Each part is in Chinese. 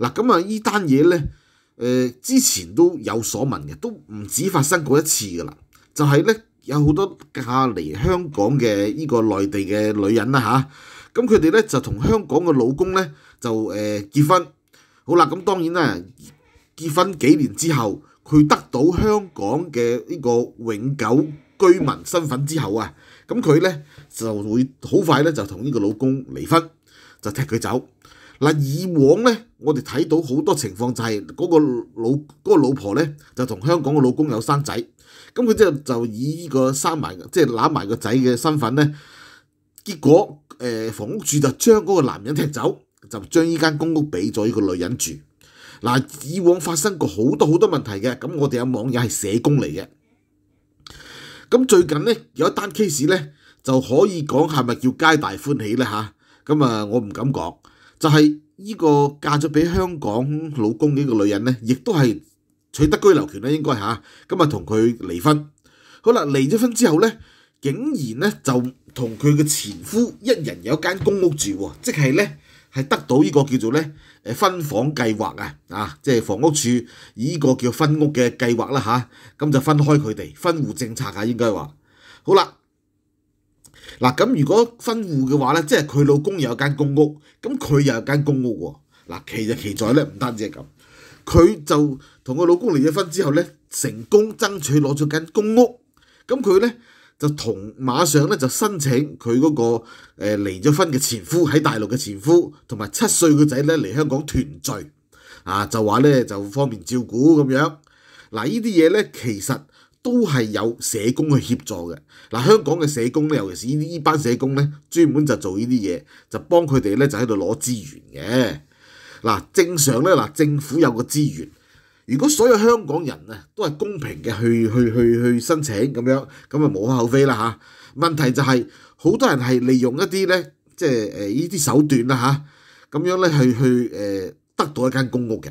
嗱，咁啊，依單嘢咧，誒之前都有所聞嘅，都唔止發生過一次噶啦，就係咧有好多嫁嚟香港嘅依個內地嘅女人啦嚇，咁佢哋咧就同香港嘅老公咧就誒結婚，好啦，咁當然啦，結婚幾年之後，佢得到香港嘅呢個永久居民身份之後啊，咁佢咧就會好快咧就同呢個老公離婚，就踢佢走。嗱，以往咧，我哋睇到好多情況就係嗰個老嗰個老婆咧，就同香港嘅老公有生仔，咁佢即後就以呢個生埋即係攬埋個仔嘅身份咧，結果誒房屋署就將嗰個男人踢走，就將依間公屋俾咗呢個女人住。嗱，以往發生過好多好多問題嘅，咁我哋有網友係社工嚟嘅，咁最近咧有一單 case 咧，就可以講係咪叫皆大歡喜咧嚇？咁啊，我唔敢講。就係呢個嫁咗俾香港老公嘅個女人咧，亦都係取得居留權咧，應該嚇。咁啊，同佢離婚。好啦，離咗婚之後咧，竟然咧就同佢嘅前夫一人有間公屋住喎，即係咧係得到呢個叫做咧誒分房計劃啊，啊，即係房屋處以依個叫分屋嘅計劃啦嚇。咁就分開佢哋分户政策啊，應該話好啦。嗱，咁如果分户嘅話咧，即係佢老公有間公屋，咁佢又有間公屋喎。嗱，其實其在咧唔單止係咁，佢就同佢老公離咗婚之後咧，成功爭取攞咗間公屋。咁佢咧就同馬上咧就申請佢嗰個誒離咗婚嘅前夫喺大陸嘅前夫同埋七歲嘅仔咧嚟香港團聚，啊，就話咧就方便照顧咁樣。嗱，依啲嘢咧其實～都係有社工去協助嘅。嗱，香港嘅社工咧，尤其是呢呢班社工咧，專門就做呢啲嘢，就幫佢哋咧就喺度攞資源嘅。嗱，正常咧，嗱政府有個資源。如果所有香港人啊都係公平嘅去去去去申請咁樣，咁啊無可厚非啦嚇。問題就係好多人係利用一啲咧，即係誒呢啲手段啦嚇，咁樣咧係去誒得到一間公屋嘅。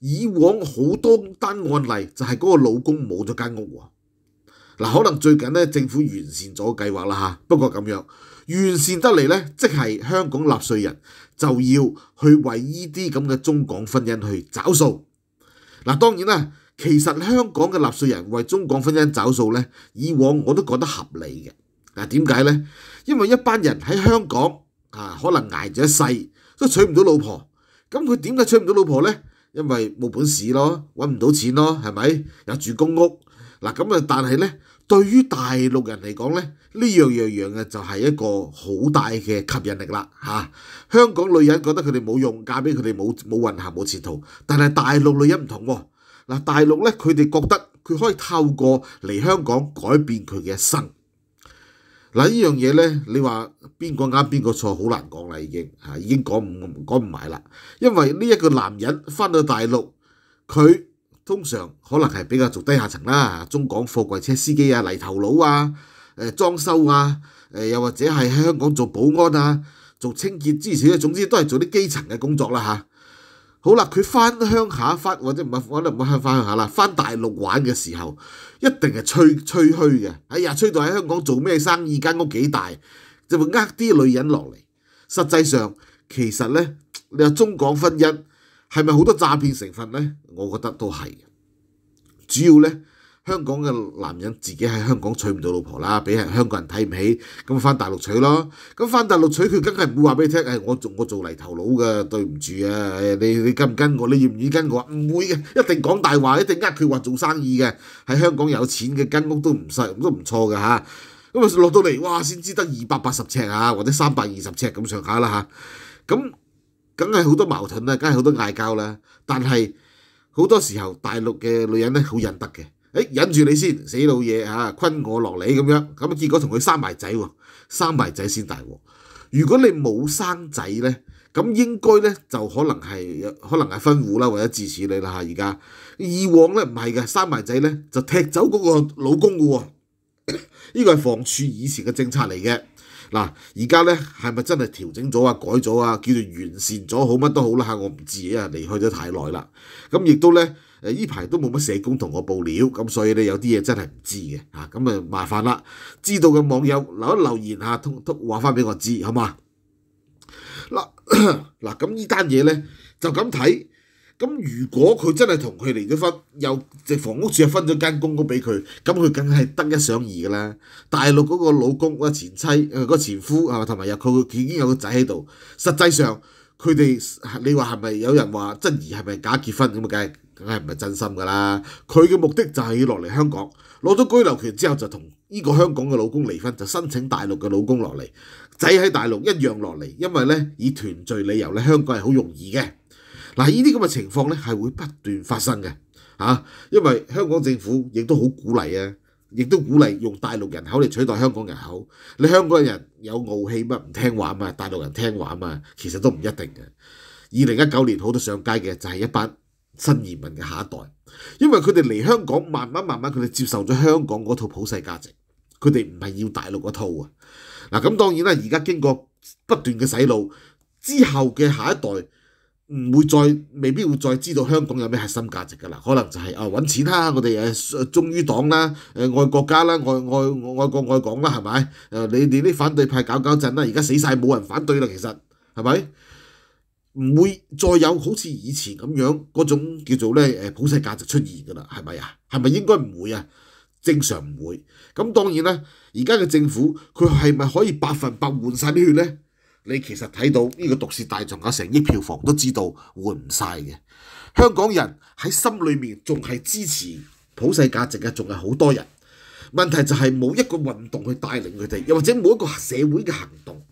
以往好多單案例就係嗰個老公冇咗間屋喎，嗱可能最近咧政府完善咗計劃啦嚇，不過咁樣完善得嚟咧，即係香港納税人就要去為依啲咁嘅中港婚姻去找數。嗱當然啦，其實香港嘅納税人為中港婚姻找數咧，以往我都覺得合理嘅。嗱點解咧？因為一班人喺香港啊，可能捱咗一世都娶唔到老婆，咁佢點解娶唔到老婆咧？因为冇本事咯，搵唔到钱咯，系咪？又住公屋，嗱咁啊！但系咧，对于大陆人嚟讲咧，呢样样嘢就系一个好大嘅吸引力啦，吓！香港女人觉得佢哋冇用，嫁俾佢哋冇冇运行冇前途，但系大陆女人唔同，嗱大陆咧佢哋觉得佢可以透过嚟香港改变佢嘅一生。嗱呢樣嘢咧，你話邊個啱邊個錯，好難講啦，已經嚇，已經講唔講唔埋啦。因為呢一個男人翻到大陸，佢通常可能係比較做低下層啦，中港貨櫃車司機啊、泥頭佬啊、誒裝修啊、誒又或者係喺香港做保安啊、做清潔之類，總之都係做啲基層嘅工作啦嚇。好啦，佢翻鄉下翻，或者唔係，可能唔係翻鄉下啦，翻大陸玩嘅時候，一定係吹吹虛嘅。哎呀，吹到喺香港做咩生意，間屋幾大，就會呃啲女人落嚟。實際上，其實咧，你話中港婚姻係咪好多詐騙成分咧？我覺得都係，主要咧。香港嘅男人自己喺香港娶唔到老婆啦，俾人香港人睇唔起，咁翻大陸娶咯。咁翻大陸娶佢，梗係唔會話俾你聽。誒，我做我做泥頭佬嘅，對唔住啊！你你跟唔跟我？你願唔要跟我？唔會嘅，一定講大話，一定呃佢話做生意嘅喺香港有錢嘅，跟屋都唔細，都唔錯嘅嚇。咁啊落到嚟，哇！先知得二百八十尺啊，或者三百二十尺咁上下啦嚇。咁梗係好多矛盾啦，梗係好多嗌交啦。但係好多時候大陸嘅女人咧好忍得嘅。忍住你先，死老嘢吓，坤我落你咁样，咁结果同佢生埋仔喎，生埋仔先大祸。如果你冇生仔咧，咁应该咧就可能系，可能系分户啦，或者支持你啦吓。而家以往咧唔系嘅，生埋仔咧就踢走嗰个老公噶喎。呢个系房署以前嘅政策嚟嘅。嗱，而家咧系咪真系调整咗啊？改咗啊？叫做完善咗好乜都好啦我唔知啊，离开咗太耐啦。咁亦都咧。誒依排都冇乜社工同我報料，咁所以咧有啲嘢真係唔知嘅嚇，咁啊麻煩啦！知道嘅網友留一留言嚇，通通話翻俾我知，好嘛？嗱嗱，咁依單嘢咧就咁睇，咁如果佢真係同佢離咗婚，又即房屋署又分咗間公屋俾佢，咁佢梗係得一想二嘅啦。大陸嗰個老公啊前妻啊個前夫啊，同埋又佢已經有個仔喺度，實際上佢哋你話係咪有人話真疑係咪假結婚咁啊？計？梗係唔係真心噶啦？佢嘅目的就係要落嚟香港攞咗居留權之後，就同呢個香港嘅老公離婚，就申請大陸嘅老公落嚟仔喺大陸一樣落嚟，因為咧以團聚理由咧，香港係好容易嘅嗱。呢啲咁嘅情況咧係會不斷發生嘅啊，因為香港政府亦都好鼓勵啊，亦都鼓勵用大陸人口嚟取代香港人口。你香港人有傲氣乜？唔聽話嘛？大陸人聽話嘛？其實都唔一定嘅。二零一九年好多上街嘅就係一班。新移民嘅下一代，因為佢哋嚟香港慢慢慢慢，佢哋接受咗香港嗰套普世價值，佢哋唔係要大陸嗰套啊。嗱，咁當然啦，而家經過不斷嘅洗腦之後嘅下一代，唔會再未必會再知道香港有咩核心價值㗎啦。可能就係啊揾錢啦，我哋誒忠於黨啦，誒愛國家啦，愛愛愛國愛港啦，係咪？誒你哋啲反對派搞搞震啦，而家死曬冇人反對啦，其實係咪？唔會再有好似以前咁樣嗰種叫做咧普世價值出現㗎啦，係咪啊？係咪應該唔會啊？正常唔會。咁當然啦，而家嘅政府佢係咪可以百分百換曬啲血咧？你其實睇到呢個《毒舌大眾啊，成億票房都知道換唔曬嘅。香港人喺心裏面仲係支持普世價值嘅，仲係好多人。問題就係冇一個運動去帶領佢哋，又或者冇一個社會嘅行動。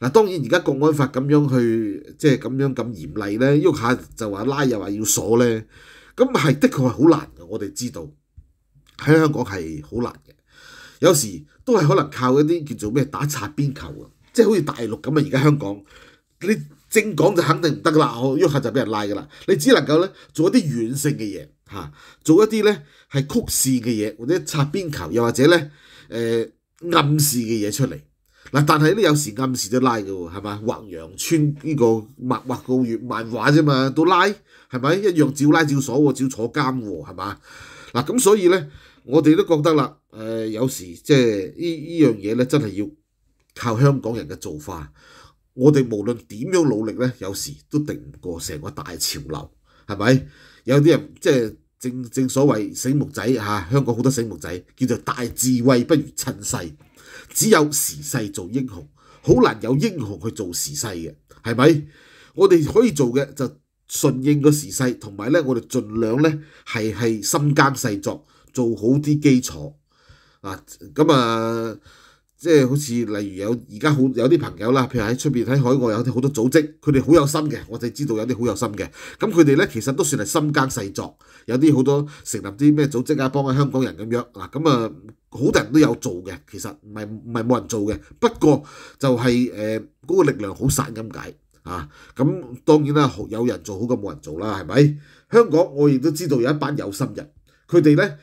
嗱，當然而家《公安法》咁樣去，即係咁樣咁嚴厲咧，喐下就話拉又話要鎖咧，咁係的確係好難嘅。我哋知道喺香港係好難嘅，有時都係可能靠一啲叫做咩打擦邊球啊，即係好似大陸咁啊。而家香港你正講就肯定唔得啦，我喐下就俾人拉噶啦。你只能夠咧做一啲軟性嘅嘢嚇，做一啲咧係曲線嘅嘢，或者擦邊球，又或者咧誒暗示嘅嘢出嚟。嗱，但係咧有時暗示都拉嘅喎，係嘛？畫羊穿呢個墨畫告月漫畫啫嘛，都拉係咪？一樣照拉照鎖喎，照坐監喎，係嘛？嗱咁所以咧，我哋都覺得啦，誒有時即係呢呢樣嘢咧，真係要靠香港人嘅做法。我哋無論點樣努力咧，有時都定唔過成個大潮流，係咪？有啲人即係正正所謂醒目仔嚇，香港好多醒目仔，叫做大智慧不如趁勢。只有時勢做英雄，好難有英雄去做時勢嘅，係咪？我哋可以做嘅就順應個時勢，同埋咧，我哋盡量咧係係心耕細作，做好啲基礎啊！咁啊～即係好似例如有而家好有啲朋友啦，譬如喺出面喺海外有啲好多組織，佢哋好有心嘅，我哋知道有啲好有心嘅。咁佢哋咧其實都算係心耕細作，有啲好多成立啲咩組織啊，幫下香港人咁樣嗱。咁啊，好多人都有做嘅，其實唔係唔係冇人做嘅。不過就係誒嗰個力量好散咁解啊。咁當然啦，有人做好咁冇人做啦，係咪？香港我亦都知道有一班有心人，佢哋咧。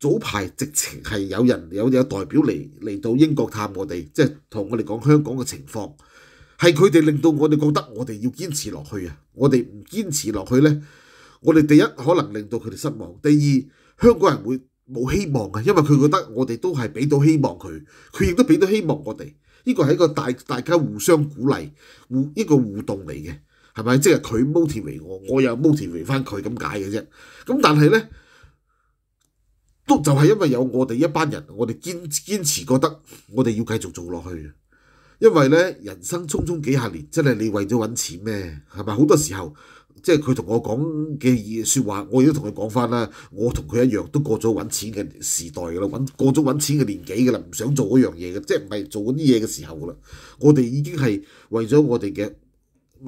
早排直情係有人有有代表嚟嚟到英國探我哋，即係同我哋講香港嘅情況，係佢哋令到我哋覺得我哋要堅持落去啊！我哋唔堅持落去咧，我哋第一可能令到佢哋失望，第二香港人會冇希望啊！因為佢覺得我哋都係俾到希望佢，佢亦都俾到希望我哋，呢個係一個大大家互相鼓勵互一個互動嚟嘅，係咪？即係佢 a t 為我，我又 a t 為翻佢咁解嘅啫。咁但係咧。都就係因為有我哋一班人，我哋堅堅持覺得我哋要繼續做落去。因為呢，人生匆匆幾十年，真係你為咗揾錢咩？係咪好多時候？即係佢同我講嘅説話，我亦都同佢講翻啦。我同佢一樣，都過咗揾錢嘅時代㗎啦，揾過咗揾錢嘅年紀㗎啦，唔想做嗰樣嘢嘅，即係唔係做嗰啲嘢嘅時候㗎啦。我哋已經係為咗我哋嘅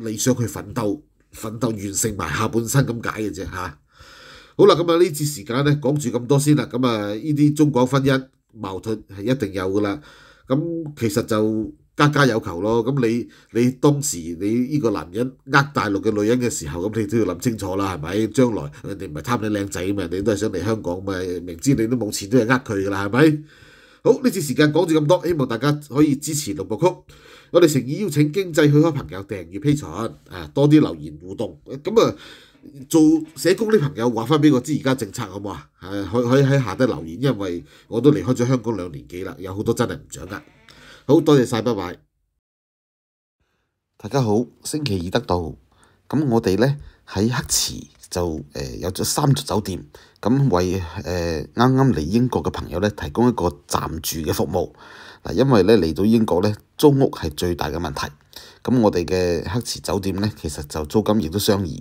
理想去奮鬥，奮鬥完成埋下半生咁解嘅啫嚇。好啦，咁啊呢次時間咧講住咁多先啦。咁啊，呢啲中港婚姻矛盾係一定有噶啦。咁其實就家家有求咯。咁你你當時你呢個男人呃大陸嘅女人嘅時候，咁你都要諗清楚啦，係咪？將來你唔係貪你靚仔嘛？你都係想嚟香港咪？明知你都冇錢都係呃佢噶啦，係咪？好呢次時間講住咁多，希望大家可以支持六部曲。我哋誠意邀請經濟許可朋友訂閱 p a 啊多啲留言互動咁啊！做社工啲朋友話翻畀我知而家政策好唔好啊？係可可以喺下低留言，因為我都離開咗香港兩年幾啦，有好多真係唔掌握。好多謝曬拜拜。大家好，星期二得到咁我哋咧喺黑池就誒有咗三座酒店，咁為誒啱啱嚟英國嘅朋友咧提供一個暫住嘅服務嗱，因為咧嚟到英國咧租屋係最大嘅問題，咁我哋嘅黑池酒店咧其實就租金亦都相宜。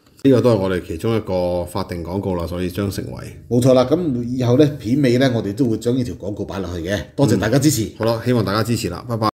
呢个都系我哋其中一个法定广告啦，所以将成为冇错啦。咁以后咧片尾咧，我哋都会将呢条广告摆落去嘅。多谢大家支持。好啦，希望大家支持啦，拜拜。